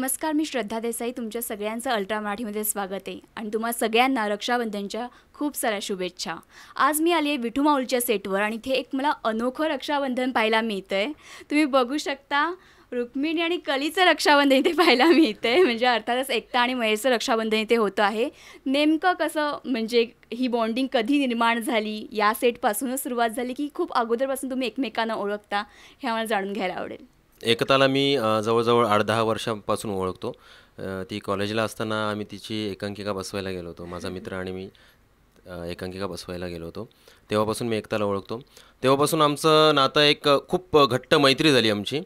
नमस्कार मी श्रद्धा देसाई तुमच्या सगळ्यांचं अल्ट्रा मराठीमध्ये स्वागत आहे आणि तुम्हा सगळ्यांना रक्षाबंधनच्या खूप साऱ्या शुभेच्छा आज मी आली आहे विठू माऊलच्या सेटवर आणि इथे एक मला अनोखं रक्षाबंधन पाहायला मिळतं आहे तुम्ही बघू शकता रुक्मिणी आणि कलीचं रक्षाबंधन इथे पाहायला आहे म्हणजे अर्थातच एकता आणि मयेचं रक्षाबंधन इथे होतं आहे नेमकं कसं म्हणजे ही बॉन्डिंग कधी निर्माण झाली या सेटपासूनच सुरुवात झाली की खूप अगोदरपासून तुम्ही एकमेकांना ओळखता हे आम्हाला जाणून घ्यायला आवडेल एकताला मी जवळजवळ आठ दहा वर्षापासून ओळखतो ती कॉलेजला असताना आम्ही तिची एकांकिका बसवायला गेलो होतो माझा मित्र आणि मी एकांकिका बसवायला गेलो होतो तेव्हापासून मी एकताला ओळखतो तेव्हापासून आमचं नातं एक खूप घट्ट मैत्री झाली आमची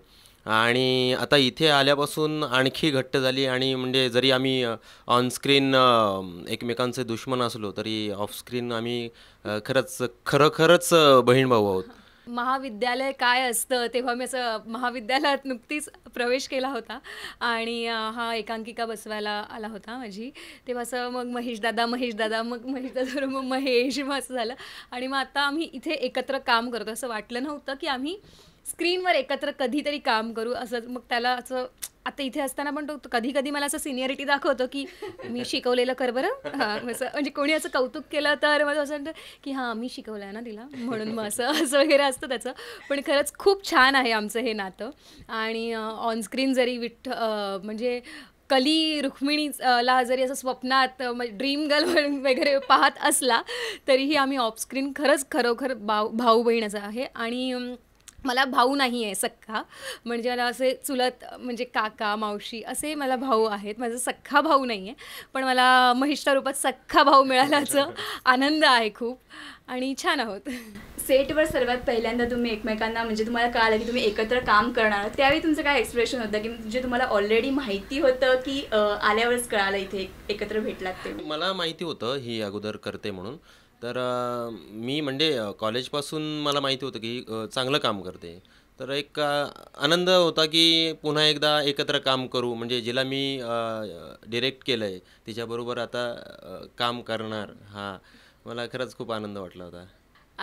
आणि आता इथे आल्यापासून आणखी घट्ट झाली आणि म्हणजे जरी आम्ही ऑनस्क्रीन एकमेकांचे दुश्मन असलो तरी ऑफस्क्रीन आम्ही खरंच खरं खरंच बहीण भाऊ आहोत महाविद्यालय काय असतं तेव्हा मी असं महाविद्यालयात नुकतीच प्रवेश केला होता आणि हा एकांकिका बसवायला आला होता माझी तेव्हा असं मग महेशदादा महेशदादा मग महेशदादा मग महेश मग असं झालं आणि मग आता आम्ही इथे एकत्र काम करतो असं वाटलं नव्हतं की आम्ही स्क्रीनवर एकत्र कधीतरी काम करू असं मग त्याला असं आता इथे असताना पण तो कधी कधी मला असं सिनियरिटी दाखवतो की मी शिकवलेलं कर बरं असं म्हणजे कोणी असं कौतुक केलं तर मला असं म्हणतं की हां मी शिकवलं आहे ना तिला म्हणून मग असं असं वगैरे असतं त्याचं पण खरंच खूप छान आहे आमचं हे नातं आणि ऑनस्क्रीन जरी विठ्ठ म्हणजे कली रुक्मिणीला जरी असं स्वप्नात ड्रीम गर्ल वगैरे पाहत असला तरीही आम्ही ऑफस्क्रीन खरंच खरोखर भाऊ बहीण असं आहे आणि मला भाऊ नाही आहे सख्खा म्हणजे मला असे चुलत म्हणजे काका मावशी असे मला भाऊ आहेत माझा सख्खा भाऊ नाही आहे पण मला महिष्ठा रूपात सख्खा भाऊ मिळाल्याचं आनंद आहे खूप आणि छान आहोत सेटवर सर्वात पहिल्यांदा तुम्ही एकमेकांना म्हणजे तुम्हाला कळालं की तुम्ही एकत्र काम करणार त्यावेळी तुमचं काय एक्सप्रेशन होतं की जे म्हणजे तुम्हाला ऑलरेडी माहिती होतं की आल्यावरच कळालं इथे एकत्र भेटलात ते मला माहिती होतं ही अगोदर करते म्हणून तर मी म्हणजे कॉलेजपासून मला माहिती होतं की चांगलं काम करते तर एक आनंद होता की पुन्हा एकदा एकत्र काम करू म्हणजे जिला मी डिरेक्ट केलं आहे तिच्याबरोबर आता काम करणार हा मला खरंच खूप आनंद वाटला होता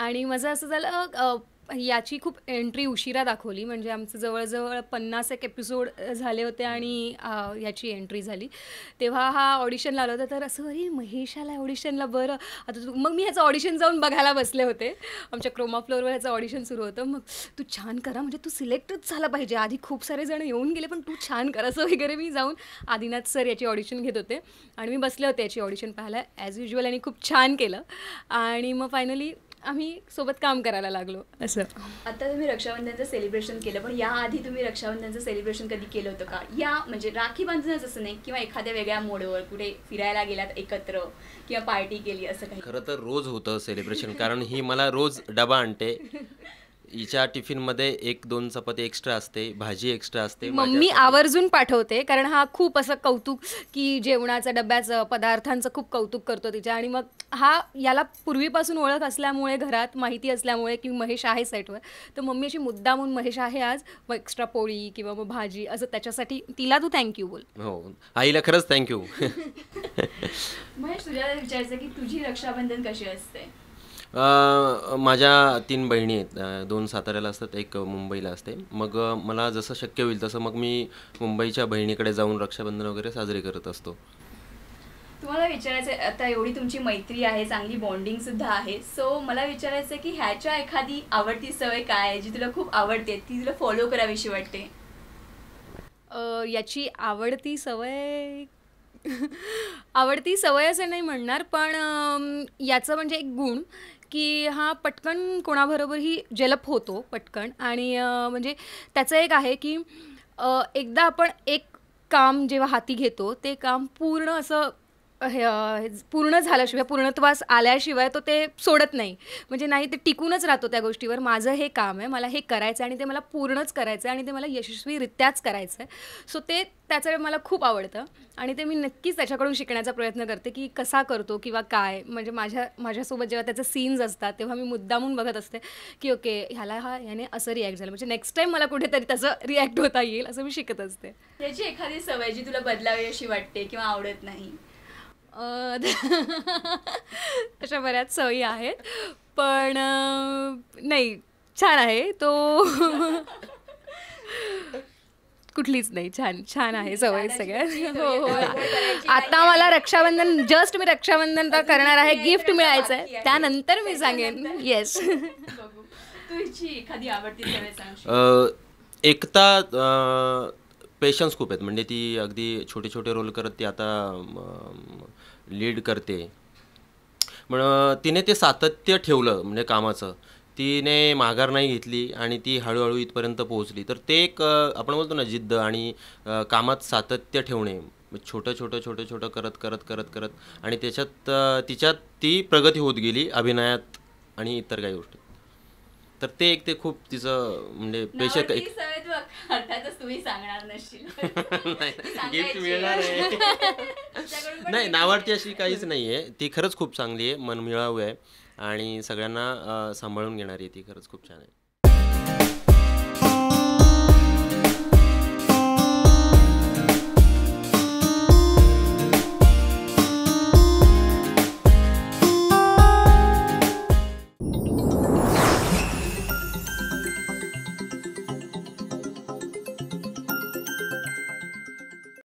आणि माझं असं झालं याची खूप एंट्री उशिरा दाखवली म्हणजे आमचं जवळजवळ पन्नास एक एपिसोड झाले होते आणि याची एंट्री झाली तेव्हा हा ऑडिशन लावला होता तर असं अरे महेशाला ऑडिशनला बरं आता तू मग मी ह्याचं ऑडिशन जाऊन बघायला बसले होते आमच्या क्रोमा फ्लोअरवर ह्याचं ऑडिशन सुरू होतं मग तू छान करा म्हणजे तू सिलेक्टच झाला पाहिजे आधी खूप सारे जण येऊन गेले पण तू छान करा असं वगैरे मी जाऊन आदिनाथ सर याची ऑडिशन घेत होते आणि मी बसले होते याची ऑडिशन पाहायला ॲज युजल आणि खूप छान केलं आणि मग फायनली आम्ही सोबत काम करायला लागलो असं आता तुम्ही रक्षाबंधनचं सेलिब्रेशन केलं पण याआधी तुम्ही रक्षाबंधनचं सेलिब्रेशन कधी केलं होतं का या म्हणजे राखी बांधूनच असं नाही किंवा एखाद्या वेगळ्या मोडवर कुठे फिरायला गेलात एकत्र किंवा पार्टी केली असं काही खरं तर रोज होतं सेलिब्रेशन कारण ही मला रोज डबा आणते हिच्या टिफिनमध्ये एक दोन चपाती एक्स्ट्रा असते भाजी एक्स्ट्रा असते मम्मी आवर्जून पाठवते कारण हा खूप असं कौतुक की जेवणाचं डब्याचं पदार्थांचं खूप कौतुक करतो तिच्या आणि मग हा याला पूर्वीपासून ओळख असल्यामुळे घरात माहिती असल्यामुळे की महेश आहे सेटवर तर मम्मी अशी म्हणून महेश आहे आज मग एक्स्ट्रा पोळी किंवा मग भाजी असं त्याच्यासाठी तिला तू थँक्यू बोल हो आईला खरंच थँक्यू महेश तुझ्या विचारायचं की तुझी रक्षाबंधन कशी असते माझ्या तीन बहिणी आहेत दोन साताऱ्याला असतात एक मुंबईला असते मग मला जसं शक्य होईल तसं मग मी मुंबईच्या बहिणीकडे जाऊन रक्षाबंधन वगैरे साजरे करत असतो तुम्हाला विचारायचं आता एवढी तुमची मैत्री आहे चांगली बॉन्डिंग सुद्धा आहे सो मला विचारायचं की ह्याच्या एखादी आवडती सवय काय आहे जी तुला खूप आवडते ती तुला फॉलो करावीशी वाटते याची आवडती सवय आवडती सवय असं नाही म्हणणार पण याचं म्हणजे एक गुण की हा पटकन कोणाबरोबरही जलप होतो पटकन आणि म्हणजे त्याचं एक आहे की एकदा आपण एक काम जेव्हा हाती घेतो ते काम पूर्ण असं हे पूर्ण झाल्याशिवाय पूर्णत्वास आल्याशिवाय तो ते सोडत नाही म्हणजे नाही ते टिकूनच राहतो त्या गोष्टीवर माझं हे काम आहे मला हे करायचं आहे आणि ते मला पूर्णच करायचं आहे आणि ते मला यशस्वीरित्याच करायचं आहे सो ते त्याचं मला खूप आवडतं आणि ते मी नक्कीच त्याच्याकडून शिकण्याचा प्रयत्न करते की कसा करतो किंवा काय म्हणजे माझ्या माझ्यासोबत जेव्हा त्याचे सीन्स असतात तेव्हा मी मुद्दामून बघत असते की ओके ह्याला हा याने असं रिॲक्ट झालं म्हणजे नेक्स्ट टाईम मला कुठेतरी त्याचं रिॲक्ट होता येईल असं मी शिकत असते त्याची एखादी सवय जी तुला बदलावी अशी वाटते किंवा आवडत नाही अशा बऱ्याच सवयी आहेत पण नाही छान आहे तो कुठलीच नाही छान छान आहे सवय सगळ्या हो हो आता मला रक्षाबंधन जस्ट मी रक्षाबंधन तर करणार आहे गिफ्ट मिळायचं आहे त्यानंतर मी सांगेन येस एखादी आवडती एकता पेशन्स खूप आहेत म्हणजे ती अगदी छोटे छोटे रोल करत ती आता लीड करते पण तिने ते सातत्य ठेवलं म्हणजे कामाचं तिने माघार नाही घेतली आणि ती हळूहळू इथपर्यंत पोहोचली तर ते एक आपण बोलतो ना जिद्द आणि कामात सातत्य ठेवणे छोटं छोटं छोटं छोटं करत करत करत करत आणि त्याच्यात तिच्यात ती प्रगती होत गेली अभिनयात आणि इतर काही गोष्टी तर ते एक ते खूप तिचं म्हणजे बेशक नाही नावाडती अशी काहीच नाही आहे ती खरंच खूप चांगली आहे मनमिळाऊ आहे आणि सगळ्यांना सांभाळून घेणारी आहे ती खरंच खूप छान आहे